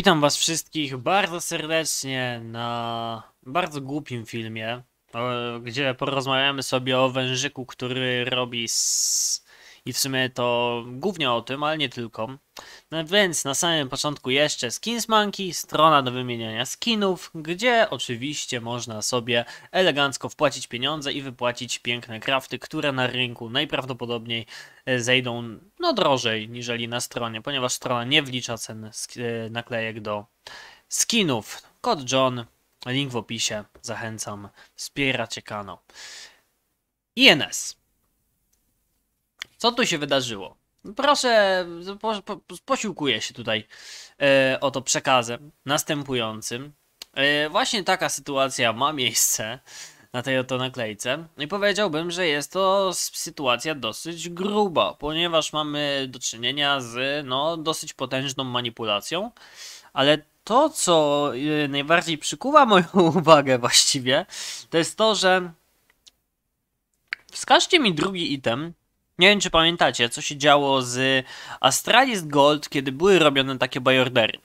Witam was wszystkich bardzo serdecznie na bardzo głupim filmie, e, gdzie porozmawiamy sobie o wężyku, który robi i w sumie to głównie o tym, ale nie tylko. No więc na samym początku jeszcze Skins Monkey, strona do wymieniania skinów, gdzie oczywiście można sobie elegancko wpłacić pieniądze i wypłacić piękne krafty, które na rynku najprawdopodobniej e, zejdą no drożej niżeli na stronie, ponieważ strona nie wlicza cen e, naklejek do skinów. Kod John, link w opisie, zachęcam, wspieracie kanał. INS. Co tu się wydarzyło? No proszę, po, po, posiłkuję się tutaj e, oto przekazem następującym. E, właśnie taka sytuacja ma miejsce na tej oto naklejce i powiedziałbym, że jest to sytuacja dosyć gruba, ponieważ mamy do czynienia z no, dosyć potężną manipulacją, ale to, co e, najbardziej przykuwa moją uwagę właściwie, to jest to, że wskażcie mi drugi item, nie wiem, czy pamiętacie, co się działo z Astralis Gold, kiedy były robione takie bajordery.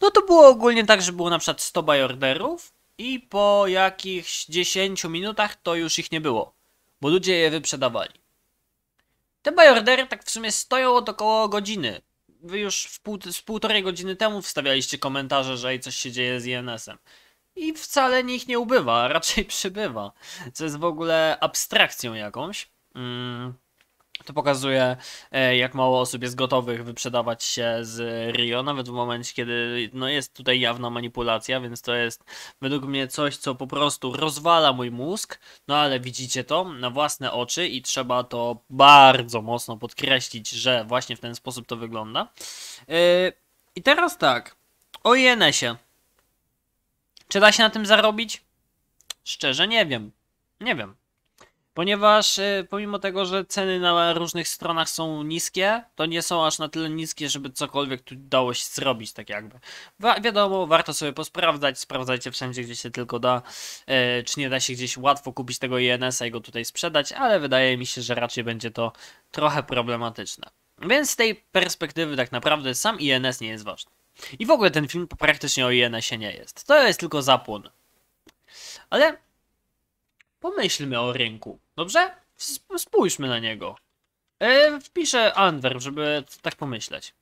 No to było ogólnie tak, że było na przykład 100 bajorderów i po jakichś 10 minutach to już ich nie było, bo ludzie je wyprzedawali. Te bajordery tak w sumie stoją od około godziny. Wy już w pół, z półtorej godziny temu wstawialiście komentarze, że coś się dzieje z INS-em. I wcale nie ich nie ubywa, raczej przybywa, co jest w ogóle abstrakcją jakąś. Mm. To pokazuje, e, jak mało osób jest gotowych wyprzedawać się z Rio, nawet w momencie, kiedy no, jest tutaj jawna manipulacja, więc to jest według mnie coś, co po prostu rozwala mój mózg, no ale widzicie to na własne oczy i trzeba to bardzo mocno podkreślić, że właśnie w ten sposób to wygląda. Yy, I teraz tak, o INS-ie. Czy da się na tym zarobić? Szczerze nie wiem. Nie wiem. Ponieważ y, pomimo tego, że ceny na różnych stronach są niskie, to nie są aż na tyle niskie, żeby cokolwiek tu dało się zrobić, tak jakby. Wa wiadomo, warto sobie posprawdzać, sprawdzajcie wszędzie, gdzie się tylko da, e, czy nie da się gdzieś łatwo kupić tego INS-a e i go tutaj sprzedać, ale wydaje mi się, że raczej będzie to trochę problematyczne. Więc z tej perspektywy tak naprawdę sam INS e nie jest ważny. I w ogóle ten film praktycznie o INS-ie e nie jest. To jest tylko zapłon. Ale pomyślmy o rynku. Dobrze? Spójrzmy na niego. E, wpiszę Antwerp, żeby tak pomyśleć.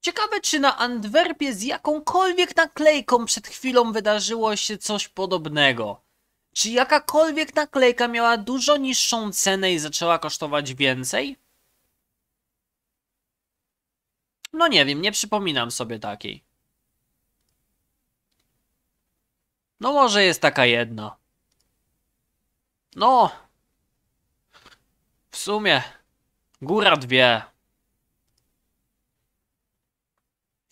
Ciekawe, czy na Antwerpie z jakąkolwiek naklejką przed chwilą wydarzyło się coś podobnego. Czy jakakolwiek naklejka miała dużo niższą cenę i zaczęła kosztować więcej? No nie wiem, nie przypominam sobie takiej. No może jest taka jedna. No, sumie. Góra dwie.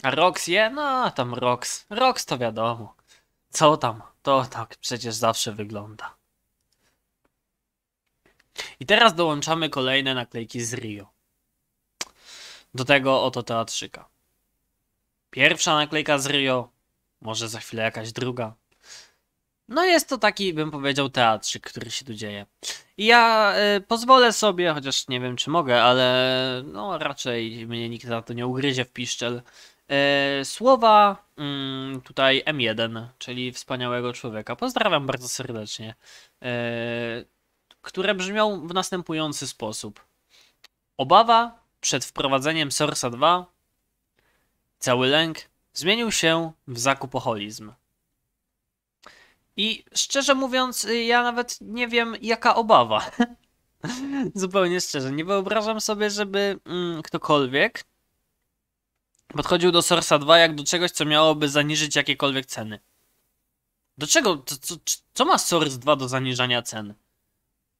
A Rox je? No, tam Rox. Rox to wiadomo. Co tam? To tak przecież zawsze wygląda. I teraz dołączamy kolejne naklejki z Rio. Do tego oto teatrzyka. Pierwsza naklejka z Rio, może za chwilę jakaś druga. No jest to taki, bym powiedział, teatrzyk, który się tu dzieje. I ja y, pozwolę sobie, chociaż nie wiem czy mogę, ale no raczej mnie nikt za to nie ugryzie w piszczel. Y, słowa y, tutaj M1, czyli wspaniałego człowieka. Pozdrawiam bardzo serdecznie. Y, które brzmią w następujący sposób. Obawa przed wprowadzeniem Sorsa 2, cały lęk, zmienił się w zakupoholizm. I szczerze mówiąc, y, ja nawet nie wiem, jaka obawa. Zupełnie szczerze, nie wyobrażam sobie, żeby mm, ktokolwiek podchodził do Source'a 2 jak do czegoś, co miałoby zaniżyć jakiekolwiek ceny. Do czego? Co, co, co ma Source 2 do zaniżania cen?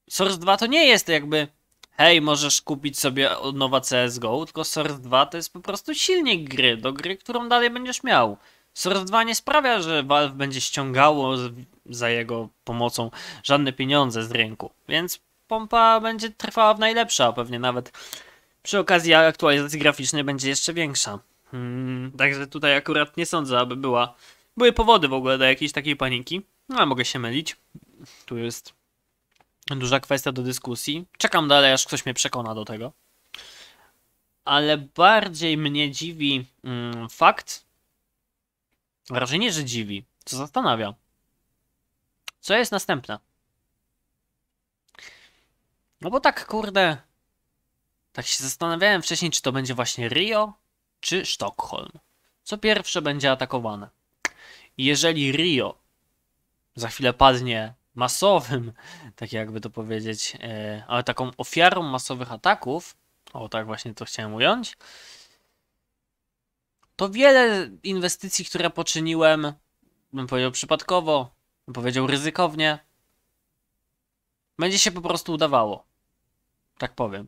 Source 2 to nie jest jakby hej, możesz kupić sobie nowa CSGO, tylko Source 2 to jest po prostu silnik gry, do gry, którą dalej będziesz miał. Source 2 nie sprawia, że Valve będzie ściągało za jego pomocą żadne pieniądze z rynku, więc pompa będzie trwała w najlepsza, a pewnie nawet przy okazji aktualizacji graficznej będzie jeszcze większa. Hmm, także tutaj akurat nie sądzę, aby była, były powody w ogóle do jakiejś takiej paniki. No, ale mogę się mylić. Tu jest duża kwestia do dyskusji. Czekam dalej, aż ktoś mnie przekona do tego. Ale bardziej mnie dziwi hmm, fakt, Wrażenie, że dziwi, co zastanawia. Co jest następne? No bo tak, kurde, tak się zastanawiałem wcześniej, czy to będzie właśnie Rio, czy Sztokholm. Co pierwsze będzie atakowane? I jeżeli Rio za chwilę padnie masowym, tak jakby to powiedzieć, e, ale taką ofiarą masowych ataków, o tak właśnie to chciałem ująć, to wiele inwestycji, które poczyniłem, bym powiedział przypadkowo, bym powiedział ryzykownie, będzie się po prostu udawało. Tak powiem.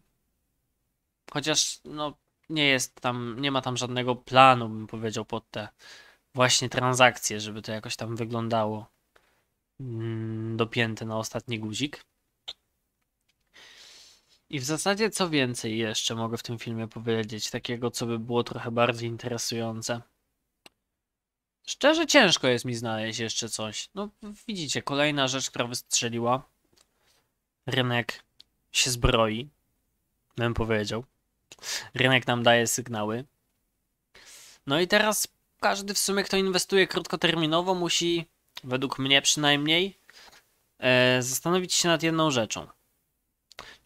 Chociaż, no, nie jest tam, nie ma tam żadnego planu, bym powiedział, pod te właśnie transakcje, żeby to jakoś tam wyglądało mm, dopięte na ostatni guzik. I w zasadzie co więcej jeszcze mogę w tym filmie powiedzieć, takiego co by było trochę bardziej interesujące. Szczerze ciężko jest mi znaleźć jeszcze coś. No widzicie, kolejna rzecz, która wystrzeliła. Rynek się zbroi, bym powiedział. Rynek nam daje sygnały. No i teraz każdy w sumie, kto inwestuje krótkoterminowo, musi, według mnie przynajmniej, e, zastanowić się nad jedną rzeczą.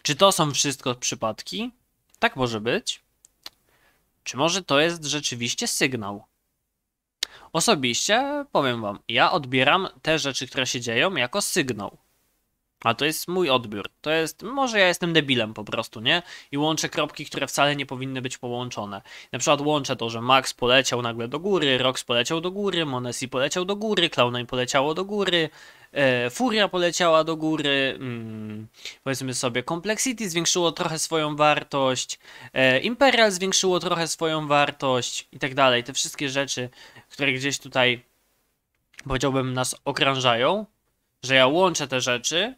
Czy to są wszystko przypadki? Tak może być. Czy może to jest rzeczywiście sygnał? Osobiście powiem Wam, ja odbieram te rzeczy, które się dzieją, jako sygnał. A to jest mój odbiór. To jest, może ja jestem debilem po prostu, nie? I łączę kropki, które wcale nie powinny być połączone. Na przykład łączę to, że Max poleciał nagle do góry, Rox poleciał do góry, Monesi poleciał do góry, Clownine poleciało do góry, e, Furia poleciała do góry, mm, powiedzmy sobie Complexity zwiększyło trochę swoją wartość, e, Imperial zwiększyło trochę swoją wartość i tak dalej. Te wszystkie rzeczy, które gdzieś tutaj powiedziałbym nas okrążają, że ja łączę te rzeczy,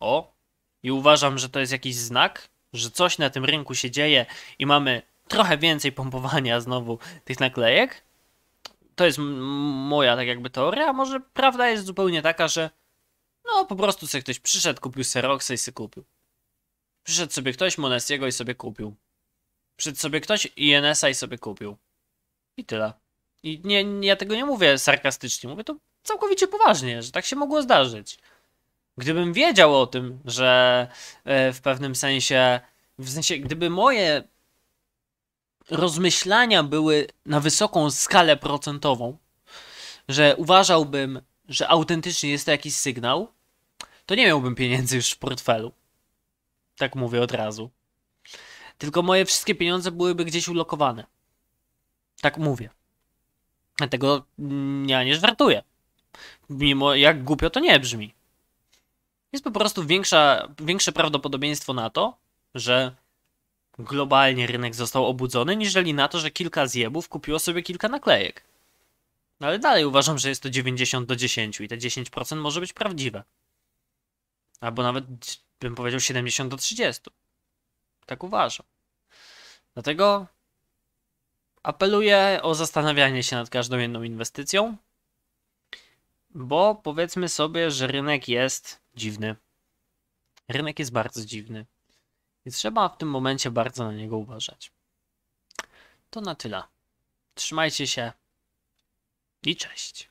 o! I uważam, że to jest jakiś znak, że coś na tym rynku się dzieje i mamy trochę więcej pompowania znowu tych naklejek. To jest moja tak jakby teoria, a może prawda jest zupełnie taka, że no po prostu sobie ktoś przyszedł, kupił Seroxa i sobie kupił. Przyszedł sobie ktoś Monestiego i sobie kupił. Przyszedł sobie ktoś INS-a i sobie kupił. I tyle. I nie, ja tego nie mówię sarkastycznie, mówię to całkowicie poważnie, że tak się mogło zdarzyć. Gdybym wiedział o tym, że e, w pewnym sensie, w sensie, gdyby moje rozmyślania były na wysoką skalę procentową, że uważałbym, że autentycznie jest to jakiś sygnał, to nie miałbym pieniędzy już w portfelu. Tak mówię od razu. Tylko moje wszystkie pieniądze byłyby gdzieś ulokowane. Tak mówię. Dlatego mm, ja nie żartuję. Mimo jak głupio to nie brzmi. Jest po prostu większa, większe prawdopodobieństwo na to, że globalnie rynek został obudzony, niżeli na to, że kilka zjebów kupiło sobie kilka naklejek. No ale dalej uważam, że jest to 90 do 10 i te 10% może być prawdziwe. Albo nawet bym powiedział 70 do 30. Tak uważam. Dlatego apeluję o zastanawianie się nad każdą jedną inwestycją, bo powiedzmy sobie, że rynek jest dziwny. Rynek jest bardzo dziwny. i trzeba w tym momencie bardzo na niego uważać. To na tyle. Trzymajcie się i cześć.